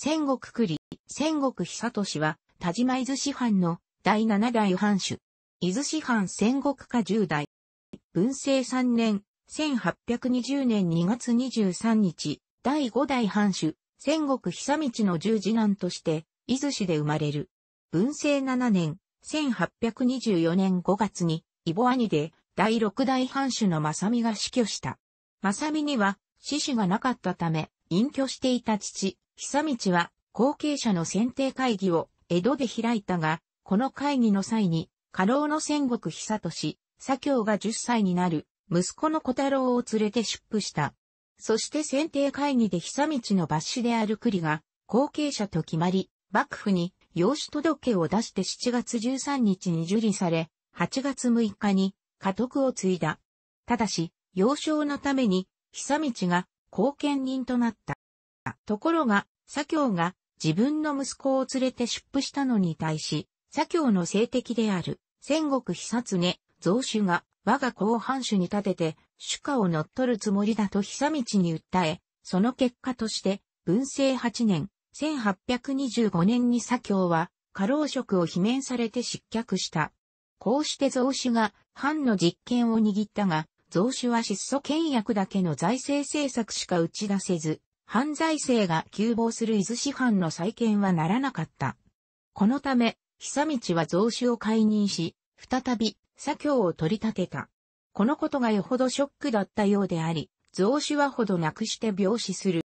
戦国栗、戦国久俊は、田島伊豆市藩の第七代藩主。伊豆市藩戦国家十代。文政三年、1820年2月23日、第五代藩主、戦国久道の十次男として、伊豆市で生まれる。文政七年、1824年5月に、イボ兄で、第六代藩主の正美が死去した。正美には、死死がなかったため、隠居していた父、久道は後継者の選定会議を江戸で開いたが、この会議の際に、家老の戦国久し、左京が10歳になる、息子の小太郎を連れて出府した。そして選定会議で久道の抜子である栗が、後継者と決まり、幕府に養子届を出して7月13日に受理され、8月6日に家督を継いだ。ただし、幼少のために、久道が後見人となった。ところが、左京が自分の息子を連れて出府したのに対し、左京の政敵である、戦国久常、増主が我が後半藩主に立てて、主家を乗っ取るつもりだと久道に訴え、その結果として、文政8年、1825年に左京は、過労職を罷免されて失脚した。こうして増主が藩の実権を握ったが、増主は質素倹約だけの財政政策しか打ち出せず、犯罪性が急暴する伊豆市藩の再建はならなかった。このため、久道は増資を解任し、再び、左京を取り立てた。このことがよほどショックだったようであり、増資はほどなくして病死する。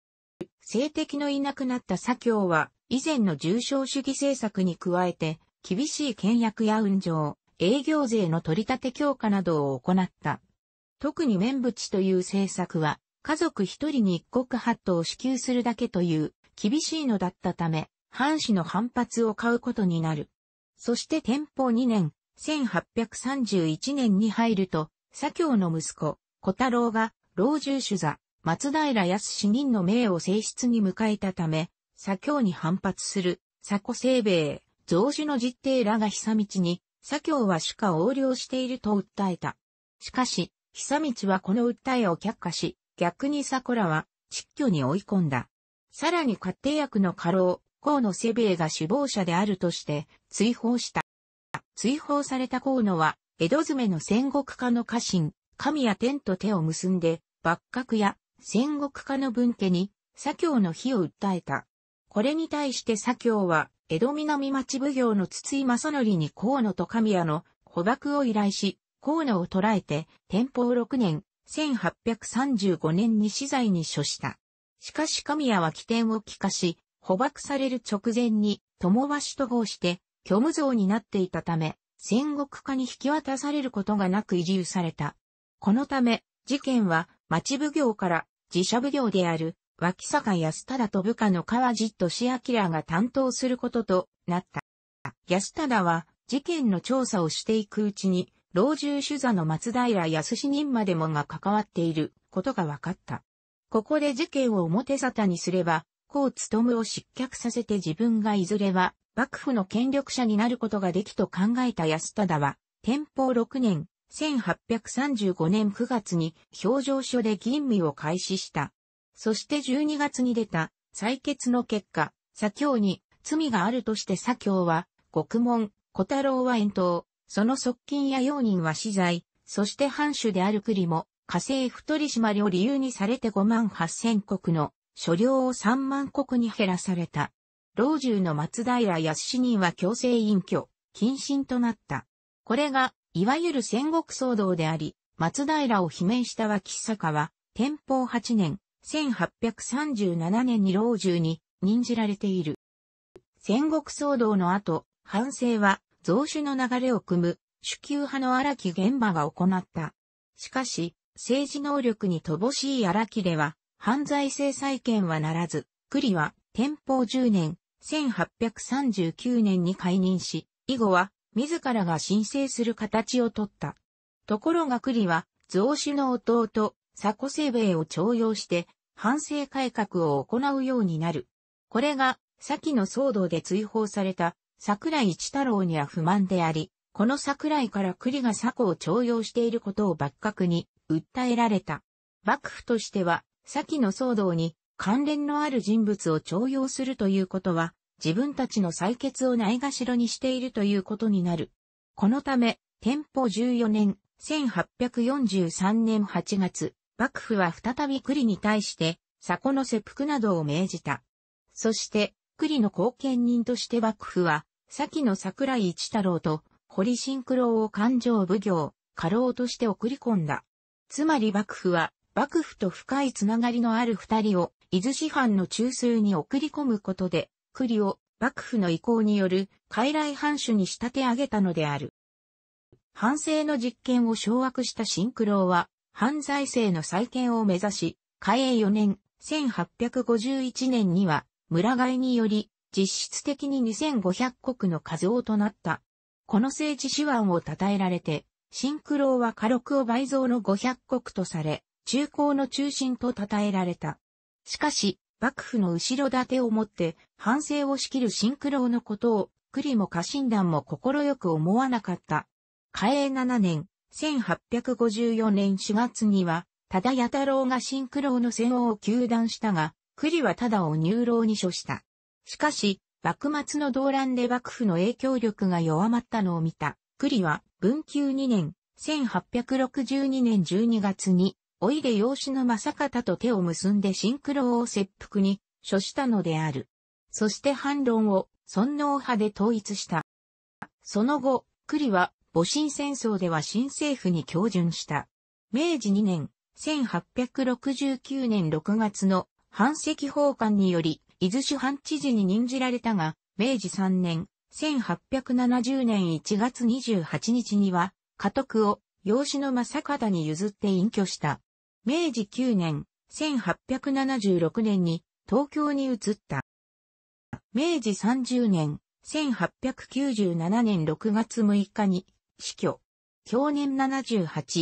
性的のいなくなった左京は、以前の重症主義政策に加えて、厳しい倹約や運上、営業税の取り立て強化などを行った。特に面淵という政策は、家族一人に一国八頭を支給するだけという厳しいのだったため、藩士の反発を買うことになる。そして天保2年、1831年に入ると、左京の息子、小太郎が、老中主座、松平康死人の命を正室に迎えたため、左京に反発する、左古清兵衛、増主の実定らが久道に、左京は主家横領していると訴えた。しかし、久道はこの訴えを却下し、逆にサコラは失居に追い込んだ。さらに勝手役の過労、河野セビエが首謀者であるとして追放した。追放された河野は、江戸詰めの戦国家の家臣、神谷天と手を結んで、幕閣や戦国家の分家に、左京の火を訴えた。これに対して左京は、江戸南町奉行の筒井正則に河野と神谷の捕獲を依頼し、河野を捕らえて、天保6年、1835年に死罪に処した。しかし神谷は起点を帰化し、捕獲される直前に、友和死と合して、虚無像になっていたため、戦国家に引き渡されることがなく移住された。このため、事件は、町奉行から自社奉行である、脇坂安忠と部下の川地俊明が担当することとなった。安忠は、事件の調査をしていくうちに、老中主座の松平康人までもが関わっていることが分かった。ここで事件を表沙汰にすれば、こう務を失脚させて自分がいずれは幕府の権力者になることができと考えた安忠は、天保6年、1835年9月に表情書で吟味を開始した。そして12月に出た採決の結果、左京に罪があるとして左京は、獄門、小太郎は遠投、その側近や用人は死罪、そして藩主である栗も、家政婦取締を理由にされて5万8000国の所領を3万国に減らされた。老中の松平康人は強制隠居、謹慎となった。これが、いわゆる戦国騒動であり、松平を罷免した脇坂は、天保8年、1837年に老中に任じられている。戦国騒動の後、反省は増種の流れを組む主級派の荒木現場が行った。しかし、政治能力に乏しい荒木では、犯罪制裁権はならず、栗は、天保10年、1839年に解任し、以後は、自らが申請する形をとった。ところが栗は、増種の弟、佐古生兵衛を徴用して、反省改革を行うようになる。これが、先の騒動で追放された桜井一太郎には不満であり、この桜井から栗が佐古を徴用していることを幕閣に訴えられた。幕府としては、先の騒動に関連のある人物を徴用するということは、自分たちの採決をないがしろにしているということになる。このため、天保14年、1843年8月、幕府は再び栗に対して、佐古の切腹などを命じた。そして、栗の後見人として幕府は、先の桜井一太郎と堀新九郎を勘定奉行、家老として送り込んだ。つまり幕府は、幕府と深いつながりのある二人を、伊豆市藩の中枢に送り込むことで、栗を幕府の意向による傀儡藩主に仕立て上げたのである。反省の実験を掌握した新九郎は、犯罪性の再建を目指し、開永4年、1851年には、村外により、実質的に2500国の数をとなった。この政治手腕を称えられて、シンクロは火力を倍増の500国とされ、中高の中心と称えられた。しかし、幕府の後ろ盾をもって、反省を仕切るシンクロのことを、栗も家臣団も快く思わなかった。嘉永7年、1854年4月には、ただ弥太郎がシンクロの戦王を求断したが、栗はただを入牢に処した。しかし、幕末の動乱で幕府の影響力が弱まったのを見た、栗は文久2年、1862年12月に、おいで養子の正方と手を結んでシンクロを切腹に処したのである。そして反論を尊王派で統一した。その後、栗は戊辰戦争では新政府に強順した。明治2年、1869年6月の反赤奉還により、伊豆市藩知事に任じられたが、明治3年、1870年1月28日には、家督を養子の正方に譲って隠居した。明治9年、1876年に東京に移った。明治30年、1897年6月6日に死去。享年78。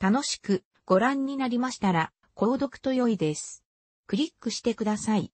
楽しくご覧になりましたら、購読と良いです。クリックしてください。